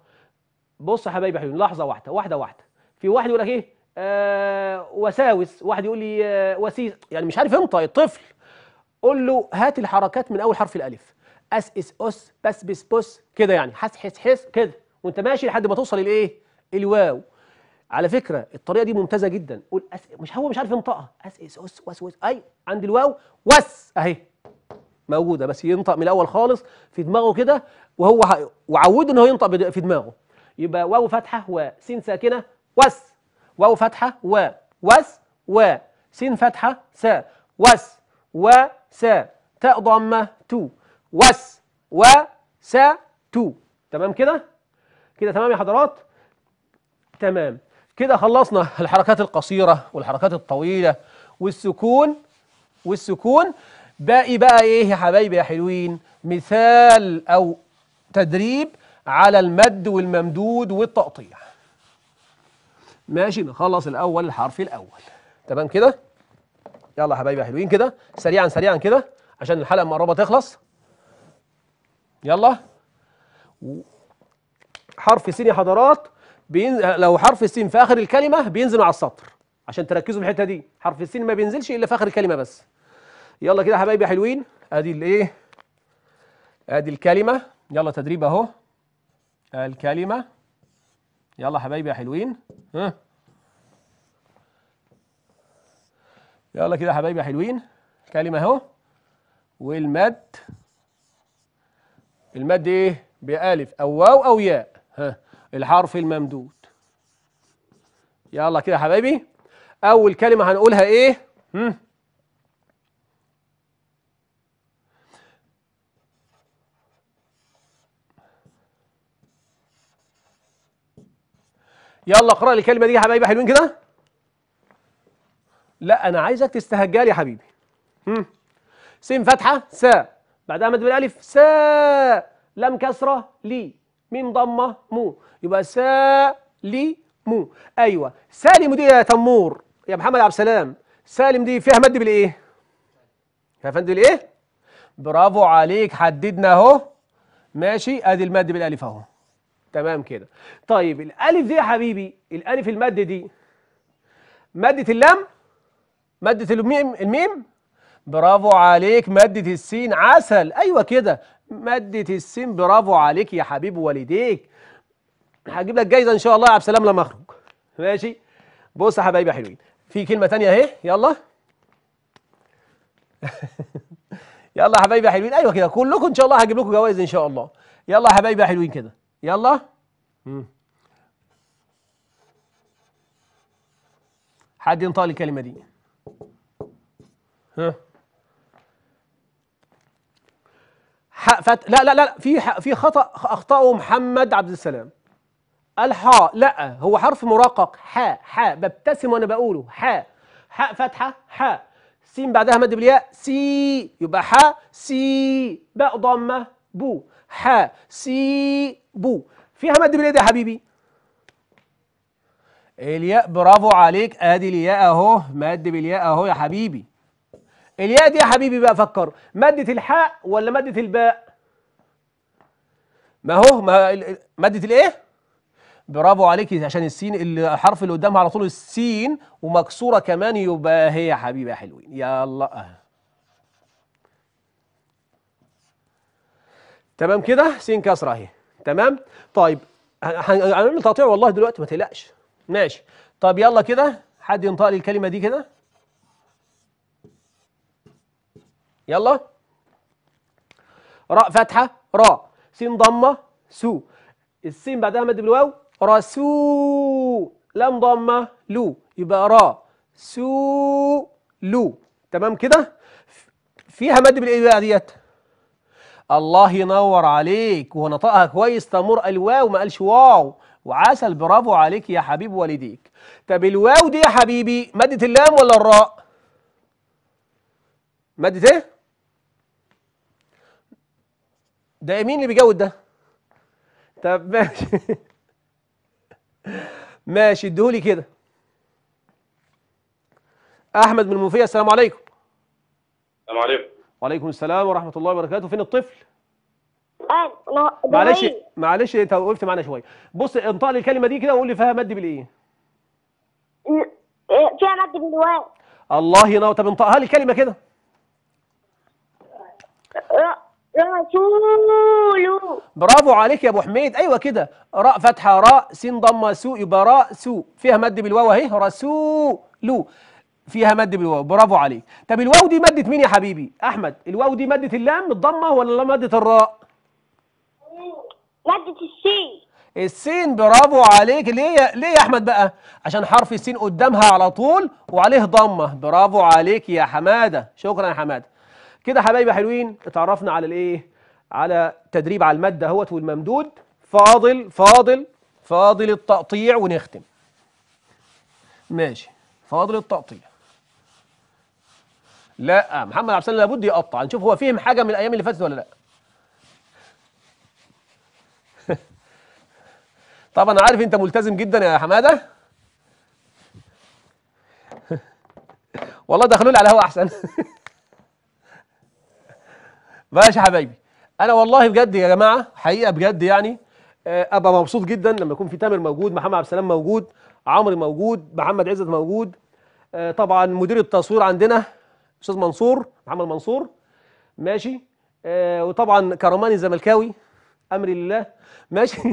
بص يا حبايبي حلو لحظه واحده واحده واحده في واحد يقول لك ايه آه وساوس واحد يقول لي آه وسيس يعني مش عارف ينطق الطفل قول له هات الحركات من اول حرف الالف اس اس اس بس بس بس كده يعني حس حس حس كده وانت ماشي لحد ما توصل الايه الواو على فكره الطريقه دي ممتازه جدا قول أس... مش هو مش عارف ينطقها اس اس اس وس وس اي عند الواو وس اهي موجوده بس ينطق من الاول خالص في دماغه كده وهو ه... وعوده ان هو ينطق في دماغه يبقى واو فتحه وسين ساكنه وس واو فتحة و وس و سين فتحة س وس و س تاء ضمة تو وس و س تو تمام كده كده تمام يا حضرات تمام كده خلصنا الحركات القصيرة والحركات الطويلة والسكون والسكون باقي بقى ايه يا حبايبي يا حلوين مثال او تدريب على المد والممدود والتقطيع ماشي نخلص الاول الحرف الاول تمام كده يلا يا حبايبي حلوين كده سريعا سريعا كده عشان الحلقه المقربه تخلص يلا حرف السين يا حضرات بين... لو حرف السين في اخر الكلمه بينزل على السطر عشان تركزوا في الحته دي حرف السين ما بينزلش الا في اخر الكلمه بس يلا كده يا حبايبي حلوين ادي الايه ادي الكلمه يلا تدريب اهو الكلمه يلا حبايبي يا حلوين يلا كده يا حبايبي حلوين كلمه اهو والمد المد ايه بألف او واو او ياء ها الحرف الممدود يلا كده يا حبايبي اول كلمه هنقولها ايه هم يلا اقرا لي الكلمه دي يا حبايبي حلوين كده لا انا عايزك تستهجها لي يا حبيبي هم. سين فتحه س بعدها مد بالالف سا لم كسره لي ميم ضمه مو يبقى سا لي مو ايوه سالم دي يا تمور يا محمد عبد السلام سالم دي فيها مد بالايه فيها مد بالايه برافو عليك حددنا اهو ماشي ادي المد بالالف اهو تمام كده طيب الالف دي يا حبيبي الالف الماده دي ماده اللام ماده الميم الميم برافو عليك ماده السين عسل ايوه كده ماده السين برافو عليك يا حبيب والديك هجيب لك جايزه ان شاء الله يا عبد السلام لما اخرج ماشي بص يا حبايبي حلوين في كلمه ثانيه اهي يلا [laughs] يلا يا حبايبي حلوين ايوه كده كلكم ان شاء الله هجيب لكم جوائز ان شاء الله يلا يا حبايبي حلوين كده يلا حد ينطق لي الكلمه دي ها فت... لا لا لا في ح... في خطا اخطاه محمد عبد السلام الحاء لا هو حرف مرقق حاء حاء ببتسم وانا بقوله حاء حاء فتحه حاء سين بعدها مد بالياء سي يبقى حاء سي باء ضمه بو حاء سي بو فيها مد بالايد يا حبيبي الياء برافو عليك ادي الياء اهو مد بالياء اهو يا حبيبي الياء دي يا حبيبي بقى فكر ماده الحاء ولا ماده الباء ما هو ما ماده الايه برافو عليك عشان السين الحرف اللي قدامها على طول السين ومكسوره كمان يبقى هي يا حبيبي يا حلوين يلا تمام كده سين كسره اهي تمام طيب هنعمل تقطيع والله دلوقتي ما تقلقش ماشي طب يلا كده حد ينطق لي الكلمه دي كده يلا راء فتحه راء سين ضمه سو السين بعدها مد بالواو رسو لام ضمه لو يبقى راء سو لو تمام كده فيها مد بالايه ديت الله ينور عليك ونطقها كويس تمر الواو ما قالش واو وعسل برافو عليك يا حبيب والديك طب الواو دي يا حبيبي مادة اللام ولا الراء مادة ايه ده إيه؟ مين اللي بيجود ده طب ماشي [laughs] ماشي اديهولي كده احمد من المنوفيه السلام عليكم السلام عليكم وعليكم السلام ورحمه الله وبركاته فين الطفل آه، معلش معلش انت وقفت معانا شويه بص انطق لي الكلمه دي كده وقول لي فيها مد بالايه إيه، فيها مد بالواو الله ينور طب انطقها لي كلمه كده رسول برافو عليك يا ابو حميد ايوه كده راء فتحه راء سين ضمه سو يبقى راء سو فيها مد بالواو اهي رسول فيها مد بالواو برافو عليك طب الواو دي مادة مين يا حبيبي احمد الواو دي مادة اللام الضمه ولا مادة الراء مادة السين السين برافو عليك ليه ليه يا احمد بقى عشان حرف السين قدامها على طول وعليه ضمه برافو عليك يا حماده شكرا يا حماده كده حبايبي حلوين اتعرفنا على الايه على تدريب على الماده اهوت والممدود فاضل فاضل فاضل التقطيع ونختم ماشي فاضل التقطيع لا محمد عبد السلام لابد يقطع نشوف هو فهم حاجه من الايام اللي فاتت ولا لا [laughs] طبعا عارف انت ملتزم جدا يا حماده [laughs] والله دخلوا لي على الهوا احسن [laughs] ماشي يا حبايبي انا والله بجد يا جماعه حقيقه بجد يعني آه، ابقى مبسوط جدا لما يكون في تامر موجود محمد عبد السلام موجود عمرو موجود محمد عزت موجود آه، طبعا مدير التصوير عندنا استاذ منصور محمد منصور ماشي آه وطبعا كرماني الزملكاوي امري لله ماشي [laughs]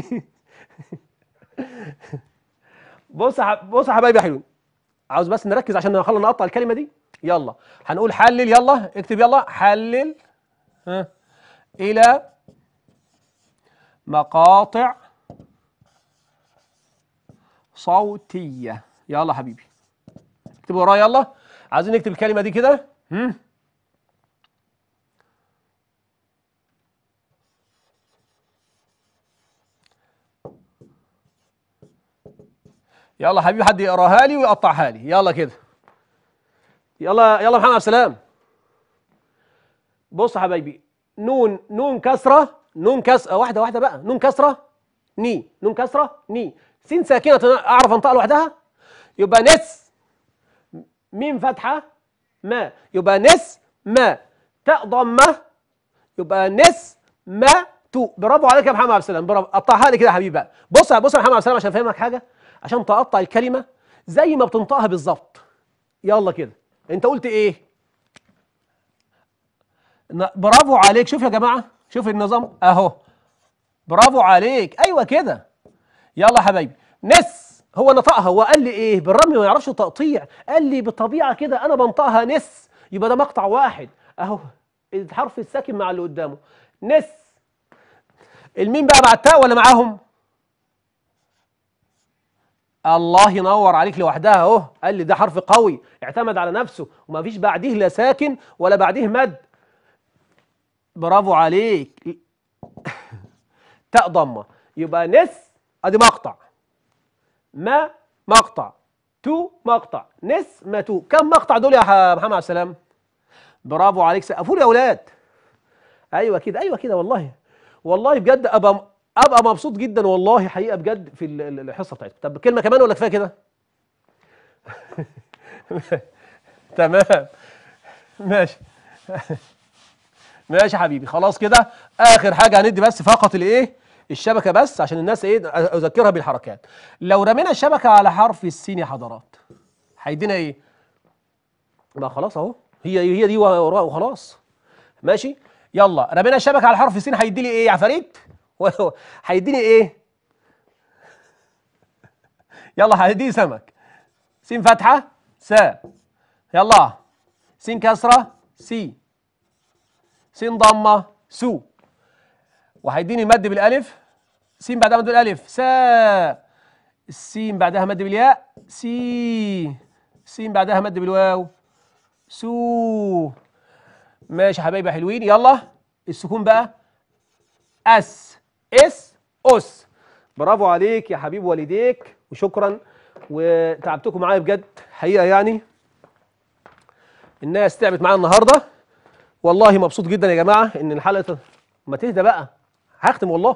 بص بص يا حبايبي يا حلوين عاوز بس نركز عشان نخلص نقطع الكلمه دي يلا هنقول حلل يلا اكتب يلا حلل ها الى مقاطع صوتيه يلا حبيبي اكتب ورايا يلا عايزين نكتب الكلمه دي كده هم؟ hmm? يلا حبيبي حد يقراها لي ويقطعها لي يلا كده يلا يلا محمد عبد السلام بص يا حبايبي نون نون كسره نون كسره واحده واحده بقى نون كسره ني نون كسره ني سين ساكنه اعرف انطقها لوحدها يبقى نس ميم فتحه ما يبقى نس ما تاء ضمة يبقى نس ما تو برافو عليك يا محمد عبد السلام برافو قطعها لي كده يا حبيبي بقى بص بص يا محمد عبد السلام عشان افهمك حاجه عشان تقطع الكلمه زي ما بتنطقها بالظبط يلا كده انت قلت ايه برافو عليك شوف يا جماعه شوف النظام اهو برافو عليك ايوه كده يلا يا حبايبي نس هو نطقها هو قال لي ايه بالرمي ما يعرفش تقطيع قال لي بطبيعه كده انا بنطقها نس يبقى ده مقطع واحد اهو الحرف الساكن مع اللي قدامه نس الميم بقى مع التاء ولا معاهم الله ينور عليك لوحدها اهو قال لي ده حرف قوي اعتمد على نفسه وما فيش بعديه لا ساكن ولا بعديه مد برافو عليك [laughs] تاء ضمه يبقى نس ادي مقطع ما مقطع تو مقطع نس ما تو كم مقطع دول يا محمد عبد السلام برافو عليك سقفوا يا اولاد ايوه كده ايوه كده والله والله بجد ابقى ابقى مبسوط جدا والله حقيقه بجد في الحصه بتاعتكم طب كلمه كمان ولا كفايه كده [laughs] تمام ماشي [laughs] ماشي يا حبيبي خلاص كده اخر حاجه هندي بس فقط الايه الشبكه بس عشان الناس ايه اذكرها بالحركات لو رمينا الشبكه على حرف السين يا حضرات هيدينا ايه ما خلاص اهو هي هي دي وخلاص ماشي يلا رمينا الشبكه على حرف السين هيدي لي ايه يا عفاريت [laughs] هيديني ايه يلا هيديني سمك سين فتحه س يلا سين كسره سي سين ضمه سو وهيديني مد بالالف سين بعدها مد بالالف سا السين بعدها مد بالياء سي سين بعدها مد بالواو سو ماشي يا حبايبي حلوين يلا السكون بقى اس اس اس برافو عليك يا حبيب والديك وشكرا وتعبتكم معايا بجد حقيقه يعني الناس تعبت معايا النهارده والله مبسوط جدا يا جماعه ان الحلقه ما تهدى بقى هختم والله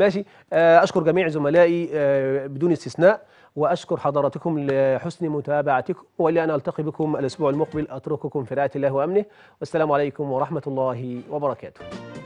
ماشي آه، اشكر جميع زملائي آه، بدون استثناء واشكر حضراتكم لحسن متابعتكم ان التقي بكم الاسبوع المقبل اترككم في رعايه الله وامنه والسلام عليكم ورحمه الله وبركاته